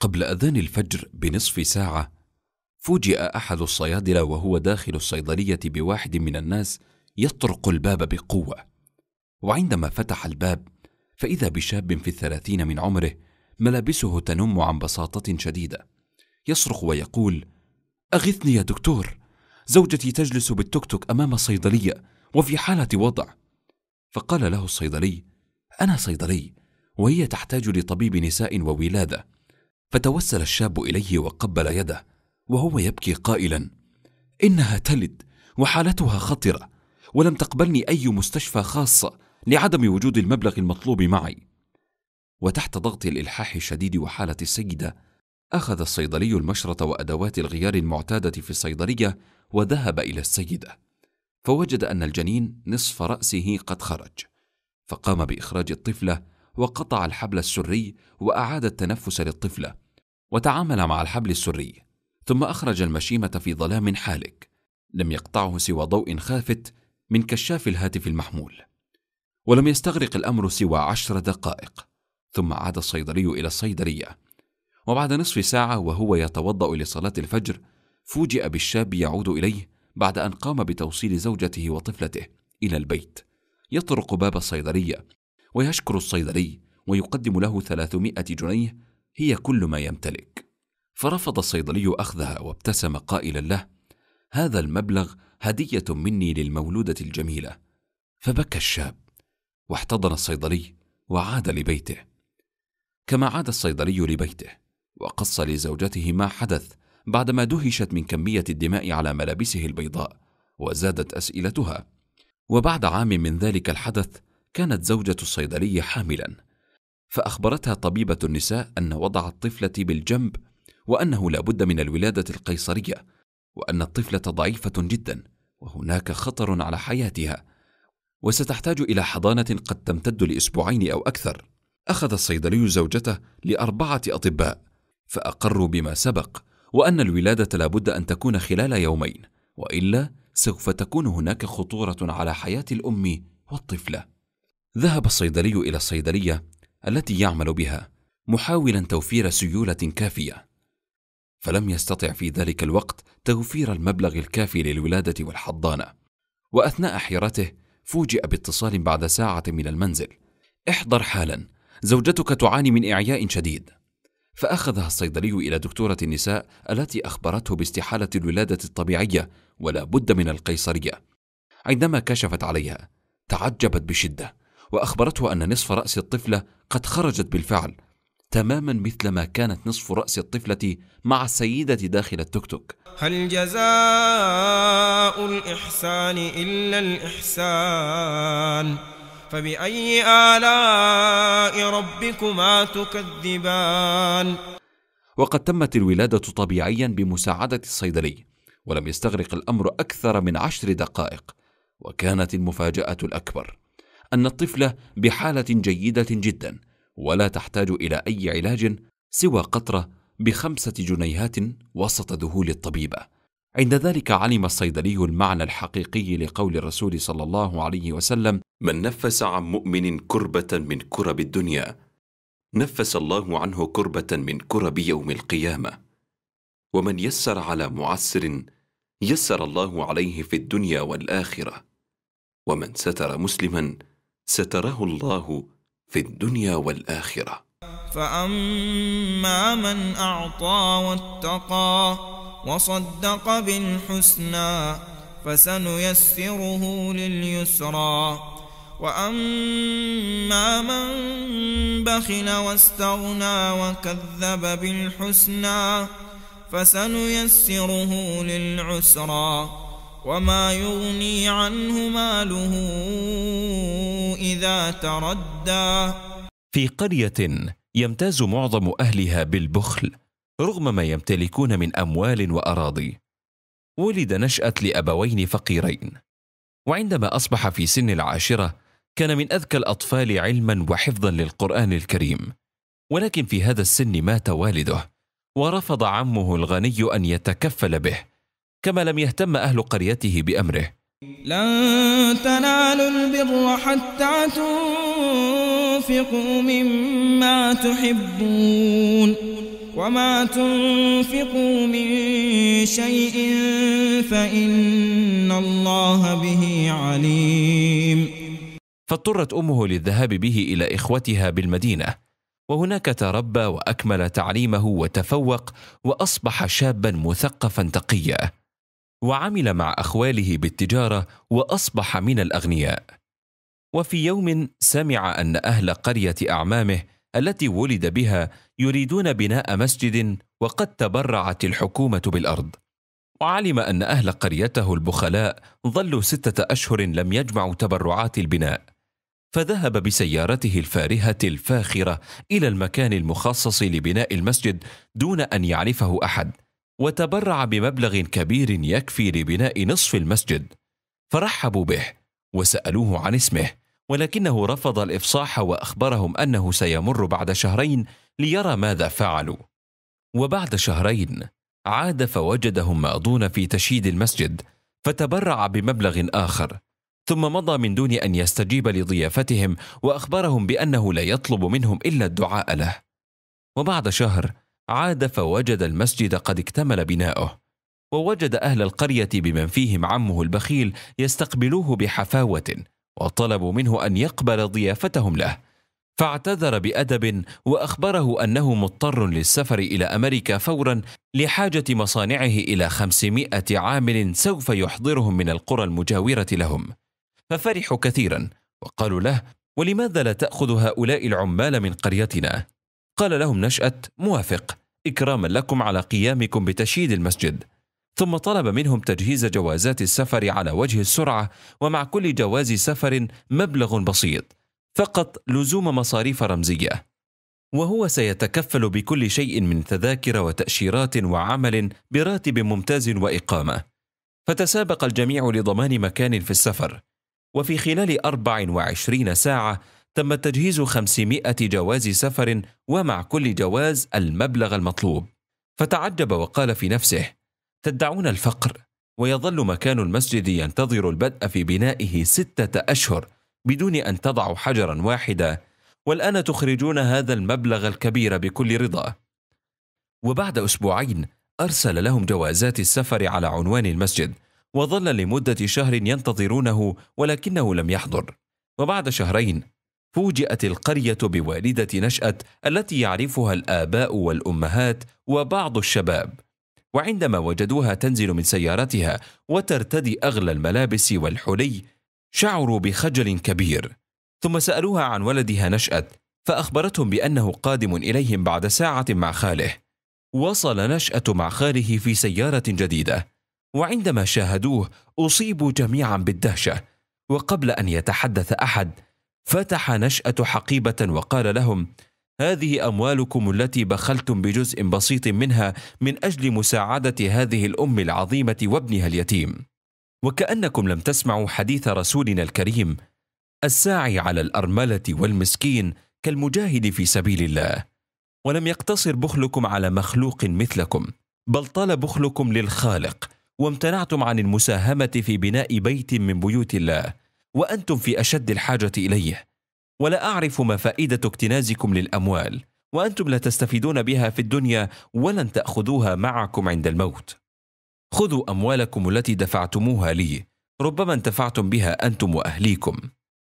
قبل أذان الفجر بنصف ساعة فوجئ أحد الصيادلة وهو داخل الصيدلية بواحد من الناس يطرق الباب بقوة وعندما فتح الباب فإذا بشاب في الثلاثين من عمره ملابسه تنم عن بساطة شديدة يصرخ ويقول أغثني يا دكتور زوجتي تجلس بالتكتك أمام الصيدلية وفي حالة وضع فقال له الصيدلي أنا صيدلي وهي تحتاج لطبيب نساء وولادة فتوسل الشاب اليه وقبل يده وهو يبكي قائلا انها تلد وحالتها خطره ولم تقبلني اي مستشفى خاصه لعدم وجود المبلغ المطلوب معي وتحت ضغط الالحاح الشديد وحاله السيده اخذ الصيدلي المشرط وادوات الغيار المعتاده في الصيدليه وذهب الى السيده فوجد ان الجنين نصف راسه قد خرج فقام باخراج الطفله وقطع الحبل السري واعاد التنفس للطفله وتعامل مع الحبل السري ثم أخرج المشيمة في ظلام حالك لم يقطعه سوى ضوء خافت من كشاف الهاتف المحمول ولم يستغرق الأمر سوى عشر دقائق ثم عاد الصيدلي إلى الصيدلية وبعد نصف ساعة وهو يتوضأ لصلاة الفجر فوجئ بالشاب يعود إليه بعد أن قام بتوصيل زوجته وطفلته إلى البيت يطرق باب الصيدلية ويشكر الصيدلي ويقدم له ثلاثمائة جنيه هي كل ما يمتلك فرفض الصيدلي اخذها وابتسم قائلا له هذا المبلغ هديه مني للمولوده الجميله فبكى الشاب واحتضن الصيدلي وعاد لبيته كما عاد الصيدلي لبيته وقص لزوجته ما حدث بعدما دهشت من كميه الدماء على ملابسه البيضاء وزادت اسئلتها وبعد عام من ذلك الحدث كانت زوجه الصيدلي حاملا فأخبرتها طبيبة النساء أن وضع الطفلة بالجنب وأنه لا بد من الولادة القيصرية وأن الطفلة ضعيفة جدا وهناك خطر على حياتها وستحتاج إلى حضانة قد تمتد لأسبوعين أو أكثر أخذ الصيدلي زوجته لأربعة أطباء فأقروا بما سبق وأن الولادة لابد أن تكون خلال يومين وإلا سوف تكون هناك خطورة على حياة الأم والطفلة ذهب الصيدلي إلى الصيدلية التي يعمل بها محاولا توفير سيوله كافيه فلم يستطع في ذلك الوقت توفير المبلغ الكافي للولاده والحضانه واثناء حيرته فوجئ باتصال بعد ساعه من المنزل احضر حالا زوجتك تعاني من اعياء شديد فاخذها الصيدلي الى دكتوره النساء التي اخبرته باستحاله الولاده الطبيعيه ولا بد من القيصريه عندما كشفت عليها تعجبت بشده واخبرته ان نصف راس الطفله قد خرجت بالفعل تماما مثل ما كانت نصف رأس الطفلة مع السيدة داخل التوك توك هل جزاء الإحسان إلا الإحسان فبأي آلاء ربكما تكذبان وقد تمت الولادة طبيعيا بمساعدة الصيدلي ولم يستغرق الأمر أكثر من عشر دقائق وكانت المفاجأة الأكبر ان الطفله بحاله جيده جدا ولا تحتاج الى اي علاج سوى قطره بخمسه جنيهات وسط ذهول الطبيبه عند ذلك علم الصيدلي المعنى الحقيقي لقول الرسول صلى الله عليه وسلم من نفس عن مؤمن كربه من كرب الدنيا نفس الله عنه كربه من كرب يوم القيامه ومن يسر على معسر يسر الله عليه في الدنيا والاخره ومن ستر مسلما ستراه الله في الدنيا والاخره فاما من اعطى واتقى وصدق بالحسنى فسنيسره لليسرى واما من بخل واستغنى وكذب بالحسنى فسنيسره للعسرى وما يغني عنه ماله إذا تردى في قرية يمتاز معظم أهلها بالبخل رغم ما يمتلكون من أموال وأراضي ولد نشأت لأبوين فقيرين وعندما أصبح في سن العاشرة كان من أذكى الأطفال علما وحفظا للقرآن الكريم ولكن في هذا السن مات والده ورفض عمه الغني أن يتكفل به كما لم يهتم أهل قريته بأمره لن تنالوا البر حتى تنفقوا مما تحبون وما تنفقوا من شيء فإن الله به عليم فاضطرت أمه للذهاب به إلى إخوتها بالمدينة وهناك تربى وأكمل تعليمه وتفوق وأصبح شابا مثقفا تقيا وعمل مع اخواله بالتجاره واصبح من الاغنياء وفي يوم سمع ان اهل قريه اعمامه التي ولد بها يريدون بناء مسجد وقد تبرعت الحكومه بالارض وعلم ان اهل قريته البخلاء ظلوا سته اشهر لم يجمعوا تبرعات البناء فذهب بسيارته الفارهه الفاخره الى المكان المخصص لبناء المسجد دون ان يعرفه احد وتبرع بمبلغ كبير يكفي لبناء نصف المسجد فرحبوا به وسالوه عن اسمه ولكنه رفض الافصاح واخبرهم انه سيمر بعد شهرين ليرى ماذا فعلوا وبعد شهرين عاد فوجدهم ماضون في تشييد المسجد فتبرع بمبلغ اخر ثم مضى من دون ان يستجيب لضيافتهم واخبرهم بانه لا يطلب منهم الا الدعاء له وبعد شهر عاد فوجد المسجد قد اكتمل بناؤه ووجد أهل القرية بمن فيهم عمه البخيل يستقبلوه بحفاوة وطلبوا منه أن يقبل ضيافتهم له فاعتذر بأدب وأخبره أنه مضطر للسفر إلى أمريكا فورا لحاجة مصانعه إلى خمسمائة عامل سوف يحضرهم من القرى المجاورة لهم ففرحوا كثيرا وقالوا له ولماذا لا تأخذ هؤلاء العمال من قريتنا؟ قال لهم نشأت موافق إكراما لكم على قيامكم بتشييد المسجد ثم طلب منهم تجهيز جوازات السفر على وجه السرعة ومع كل جواز سفر مبلغ بسيط فقط لزوم مصاريف رمزية وهو سيتكفل بكل شيء من تذاكر وتأشيرات وعمل براتب ممتاز وإقامة فتسابق الجميع لضمان مكان في السفر وفي خلال 24 ساعة تم تجهيز 500 جواز سفر ومع كل جواز المبلغ المطلوب فتعجب وقال في نفسه تدعون الفقر ويظل مكان المسجد ينتظر البدء في بنائه ستة أشهر بدون أن تضعوا حجرا واحدا والآن تخرجون هذا المبلغ الكبير بكل رضا وبعد أسبوعين أرسل لهم جوازات السفر على عنوان المسجد وظل لمدة شهر ينتظرونه ولكنه لم يحضر وبعد شهرين فوجئت القرية بوالدة نشأت التي يعرفها الآباء والأمهات وبعض الشباب، وعندما وجدوها تنزل من سيارتها وترتدي أغلى الملابس والحلي، شعروا بخجل كبير، ثم سألوها عن ولدها نشأت، فأخبرتهم بأنه قادم إليهم بعد ساعة مع خاله. وصل نشأة مع خاله في سيارة جديدة، وعندما شاهدوه أصيبوا جميعا بالدهشة، وقبل أن يتحدث أحد، فتح نشأة حقيبة وقال لهم: هذه أموالكم التي بخلتم بجزء بسيط منها من أجل مساعدة هذه الأم العظيمة وابنها اليتيم. وكأنكم لم تسمعوا حديث رسولنا الكريم الساعي على الأرملة والمسكين كالمجاهد في سبيل الله. ولم يقتصر بخلكم على مخلوق مثلكم، بل طال بخلكم للخالق، وامتنعتم عن المساهمة في بناء بيت من بيوت الله. وانتم في اشد الحاجه اليه ولا اعرف ما فائده اكتنازكم للاموال وانتم لا تستفيدون بها في الدنيا ولن تاخذوها معكم عند الموت خذوا اموالكم التي دفعتموها لي ربما انتفعتم بها انتم واهليكم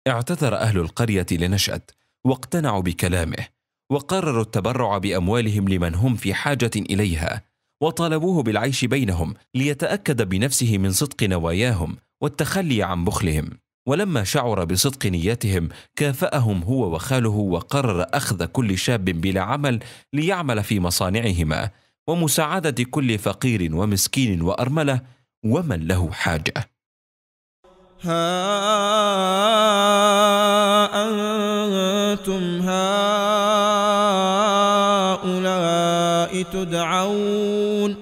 اعتذر اهل القريه لنشأت واقتنعوا بكلامه وقرروا التبرع باموالهم لمن هم في حاجه اليها وطالبوه بالعيش بينهم ليتاكد بنفسه من صدق نواياهم والتخلي عن بخلهم ولما شعر بصدق نياتهم كافأهم هو وخاله وقرر أخذ كل شاب بلا عمل ليعمل في مصانعهما ومساعدة كل فقير ومسكين وأرملة ومن له حاجة ها أنتم هؤلاء تدعون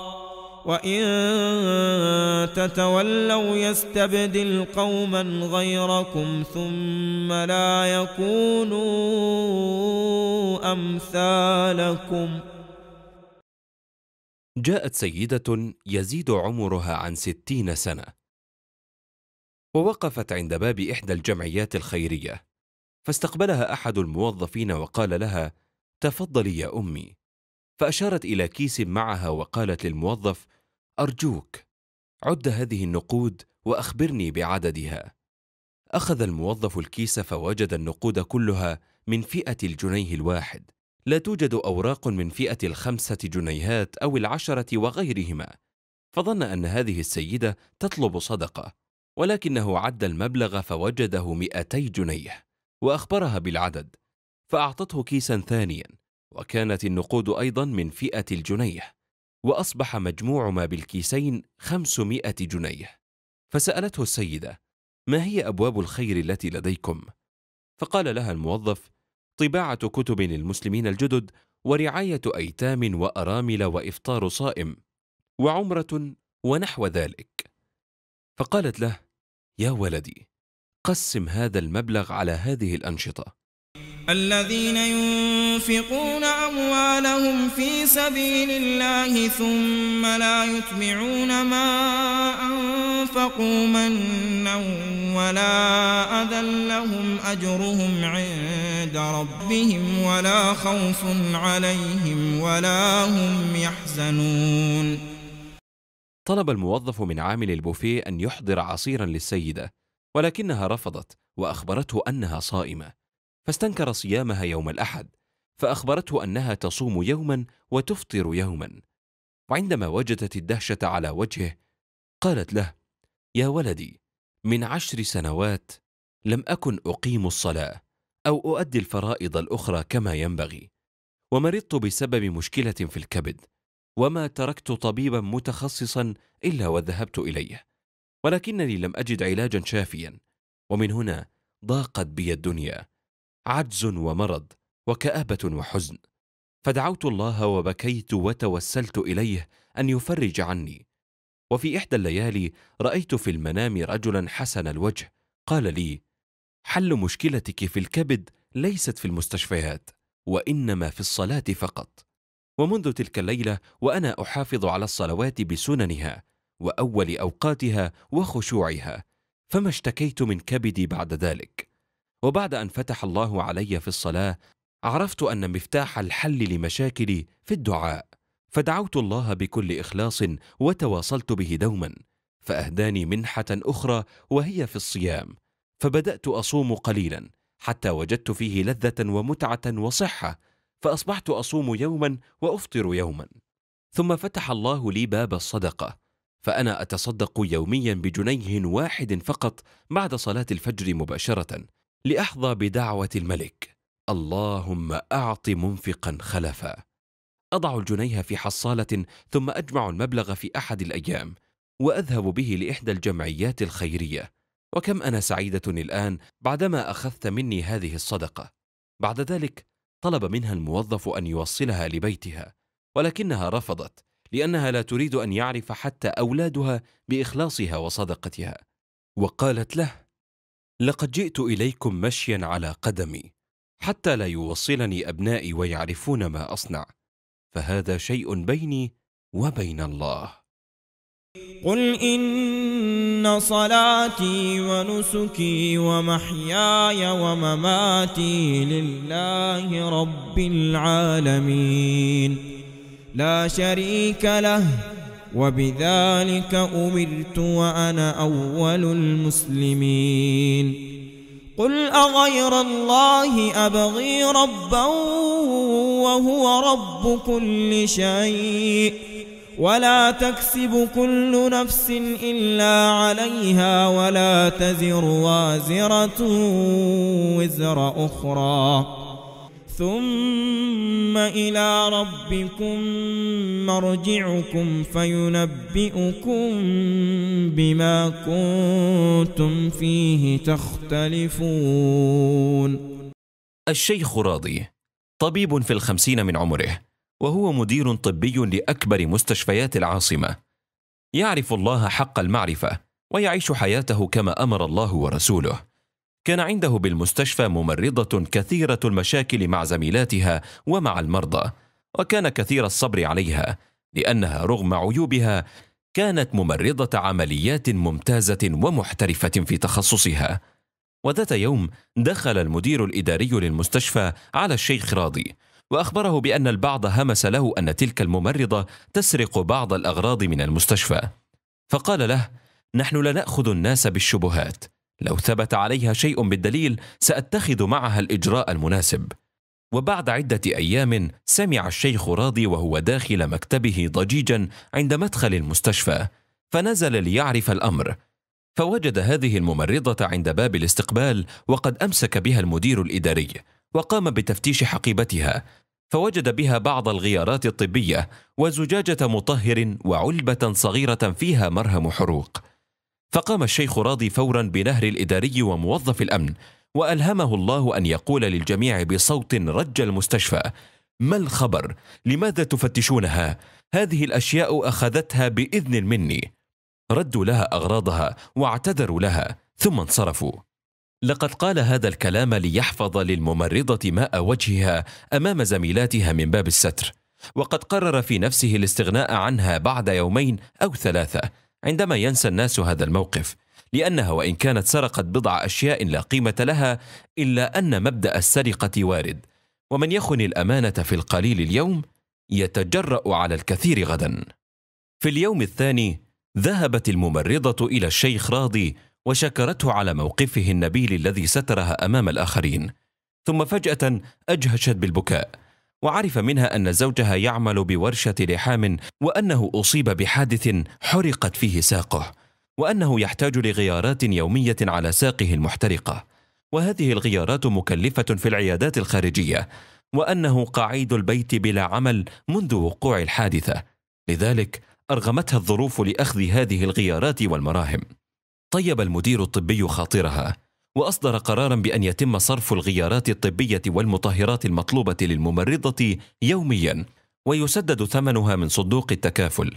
وإن تتولوا يستبدل قوما غيركم ثم لا يكونوا أمثالكم جاءت سيدة يزيد عمرها عن ستين سنة ووقفت عند باب إحدى الجمعيات الخيرية فاستقبلها أحد الموظفين وقال لها تفضلي يا أمي فأشارت إلى كيس معها وقالت للموظف: أرجوك عد هذه النقود وأخبرني بعددها. أخذ الموظف الكيس فوجد النقود كلها من فئة الجنيه الواحد، لا توجد أوراق من فئة الخمسة جنيهات أو العشرة وغيرهما، فظن أن هذه السيدة تطلب صدقة، ولكنه عد المبلغ فوجده مئتي جنيه، وأخبرها بالعدد، فأعطته كيسا ثانيا، وكانت النقود أيضا من فئة الجنيه وأصبح مجموع ما بالكيسين خمسمائة جنيه فسألته السيدة ما هي أبواب الخير التي لديكم؟ فقال لها الموظف طباعة كتب للمسلمين الجدد ورعاية أيتام وأرامل وإفطار صائم وعمرة ونحو ذلك فقالت له يا ولدي قسم هذا المبلغ على هذه الأنشطة الذين ينفقون أموالهم في سبيل الله ثم لا يتبعون ما أنفقوا منا ولا أذى لهم أجرهم عند ربهم ولا خوف عليهم ولا هم يحزنون طلب الموظف من عامل البوفيه أن يحضر عصيرا للسيدة ولكنها رفضت وأخبرته أنها صائمة فاستنكر صيامها يوم الأحد فأخبرته أنها تصوم يوما وتفطر يوما وعندما وجدت الدهشة على وجهه قالت له يا ولدي من عشر سنوات لم أكن أقيم الصلاة أو أؤدي الفرائض الأخرى كما ينبغي ومرضت بسبب مشكلة في الكبد وما تركت طبيبا متخصصا إلا وذهبت إليه ولكنني لم أجد علاجا شافيا ومن هنا ضاقت بي الدنيا عجز ومرض وكابه وحزن فدعوت الله وبكيت وتوسلت اليه ان يفرج عني وفي احدى الليالي رايت في المنام رجلا حسن الوجه قال لي حل مشكلتك في الكبد ليست في المستشفيات وانما في الصلاه فقط ومنذ تلك الليله وانا احافظ على الصلوات بسننها واول اوقاتها وخشوعها فما اشتكيت من كبدي بعد ذلك وبعد ان فتح الله علي في الصلاه عرفت ان مفتاح الحل لمشاكلي في الدعاء فدعوت الله بكل اخلاص وتواصلت به دوما فاهداني منحه اخرى وهي في الصيام فبدات اصوم قليلا حتى وجدت فيه لذه ومتعه وصحه فاصبحت اصوم يوما وافطر يوما ثم فتح الله لي باب الصدقه فانا اتصدق يوميا بجنيه واحد فقط بعد صلاه الفجر مباشره لأحظى بدعوة الملك اللهم أعط منفقا خلفا أضع الجنيه في حصالة ثم أجمع المبلغ في أحد الأيام وأذهب به لإحدى الجمعيات الخيرية وكم أنا سعيدة الآن بعدما أخذت مني هذه الصدقة بعد ذلك طلب منها الموظف أن يوصلها لبيتها ولكنها رفضت لأنها لا تريد أن يعرف حتى أولادها بإخلاصها وصدقتها وقالت له لقد جئت اليكم مشيا على قدمي حتى لا يوصلني ابنائي ويعرفون ما اصنع فهذا شيء بيني وبين الله قل ان صلاتي ونسكي ومحياي ومماتي لله رب العالمين لا شريك له وبذلك أمرت وأنا أول المسلمين قل أغير الله أبغي ربا وهو رب كل شيء ولا تكسب كل نفس إلا عليها ولا تزر وازرة وزر أخرى ثم إلى ربكم مرجعكم فينبئكم بما كنتم فيه تختلفون الشيخ راضي طبيب في الخمسين من عمره وهو مدير طبي لأكبر مستشفيات العاصمة يعرف الله حق المعرفة ويعيش حياته كما أمر الله ورسوله كان عنده بالمستشفى ممرضة كثيرة المشاكل مع زميلاتها ومع المرضى، وكان كثير الصبر عليها، لأنها رغم عيوبها كانت ممرضة عمليات ممتازة ومحترفة في تخصصها. وذات يوم دخل المدير الإداري للمستشفى على الشيخ راضي، وأخبره بأن البعض همس له أن تلك الممرضة تسرق بعض الأغراض من المستشفى. فقال له: نحن لا نأخذ الناس بالشبهات. لو ثبت عليها شيء بالدليل ساتخذ معها الاجراء المناسب وبعد عده ايام سمع الشيخ راضي وهو داخل مكتبه ضجيجا عند مدخل المستشفى فنزل ليعرف الامر فوجد هذه الممرضه عند باب الاستقبال وقد امسك بها المدير الاداري وقام بتفتيش حقيبتها فوجد بها بعض الغيارات الطبيه وزجاجه مطهر وعلبه صغيره فيها مرهم حروق فقام الشيخ راضي فورا بنهر الإداري وموظف الأمن وألهمه الله أن يقول للجميع بصوت رج المستشفى ما الخبر؟ لماذا تفتشونها؟ هذه الأشياء أخذتها بإذن مني ردوا لها أغراضها واعتذروا لها ثم انصرفوا لقد قال هذا الكلام ليحفظ للممرضة ماء وجهها أمام زميلاتها من باب الستر وقد قرر في نفسه الاستغناء عنها بعد يومين أو ثلاثة عندما ينسى الناس هذا الموقف لانها وان كانت سرقت بضع اشياء لا قيمه لها الا ان مبدا السرقه وارد ومن يخن الامانه في القليل اليوم يتجرا على الكثير غدا في اليوم الثاني ذهبت الممرضه الى الشيخ راضي وشكرته على موقفه النبيل الذي سترها امام الاخرين ثم فجاه اجهشت بالبكاء وعرف منها أن زوجها يعمل بورشة لحام وأنه أصيب بحادث حرقت فيه ساقه وأنه يحتاج لغيارات يومية على ساقه المحترقة وهذه الغيارات مكلفة في العيادات الخارجية وأنه قعيد البيت بلا عمل منذ وقوع الحادثة لذلك أرغمتها الظروف لأخذ هذه الغيارات والمراهم طيب المدير الطبي خاطرها وأصدر قرارا بأن يتم صرف الغيارات الطبية والمطهرات المطلوبة للممرضة يوميا ويسدد ثمنها من صندوق التكافل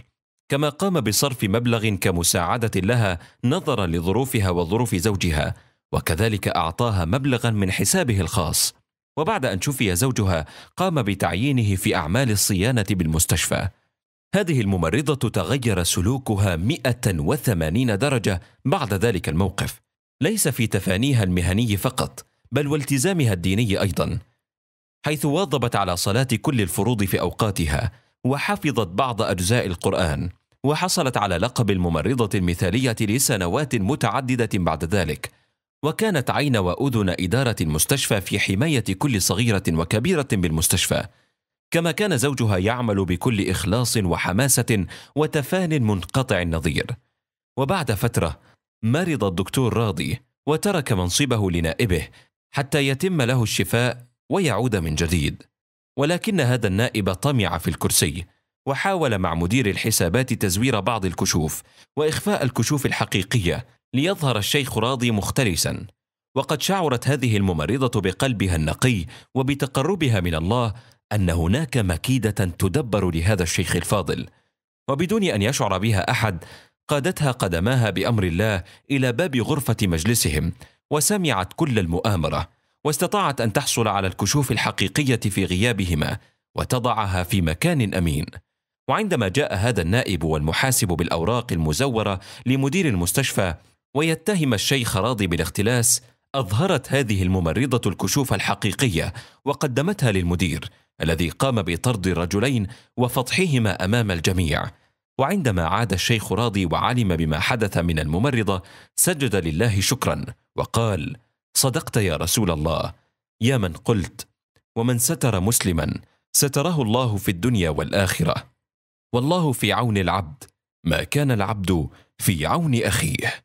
كما قام بصرف مبلغ كمساعدة لها نظرا لظروفها وظروف زوجها وكذلك أعطاها مبلغا من حسابه الخاص وبعد أن شفي زوجها قام بتعيينه في أعمال الصيانة بالمستشفى هذه الممرضة تغير سلوكها 180 درجة بعد ذلك الموقف ليس في تفانيها المهني فقط بل والتزامها الديني ايضا حيث واظبت على صلاه كل الفروض في اوقاتها وحفظت بعض اجزاء القران وحصلت على لقب الممرضه المثاليه لسنوات متعدده بعد ذلك وكانت عين واذن اداره المستشفى في حمايه كل صغيره وكبيره بالمستشفى كما كان زوجها يعمل بكل اخلاص وحماسه وتفان منقطع النظير وبعد فتره مرض الدكتور راضي وترك منصبه لنائبه حتى يتم له الشفاء ويعود من جديد ولكن هذا النائب طمع في الكرسي وحاول مع مدير الحسابات تزوير بعض الكشوف واخفاء الكشوف الحقيقيه ليظهر الشيخ راضي مختلسا وقد شعرت هذه الممرضه بقلبها النقي وبتقربها من الله ان هناك مكيده تدبر لهذا الشيخ الفاضل وبدون ان يشعر بها احد قادتها قدماها بامر الله الى باب غرفه مجلسهم وسمعت كل المؤامره واستطاعت ان تحصل على الكشوف الحقيقيه في غيابهما وتضعها في مكان امين وعندما جاء هذا النائب والمحاسب بالاوراق المزوره لمدير المستشفى ويتهم الشيخ راضي بالاختلاس اظهرت هذه الممرضه الكشوف الحقيقيه وقدمتها للمدير الذي قام بطرد الرجلين وفضحهما امام الجميع وعندما عاد الشيخ راضي وعلم بما حدث من الممرضة سجد لله شكرا وقال صدقت يا رسول الله يا من قلت ومن ستر مسلما ستره الله في الدنيا والآخرة والله في عون العبد ما كان العبد في عون أخيه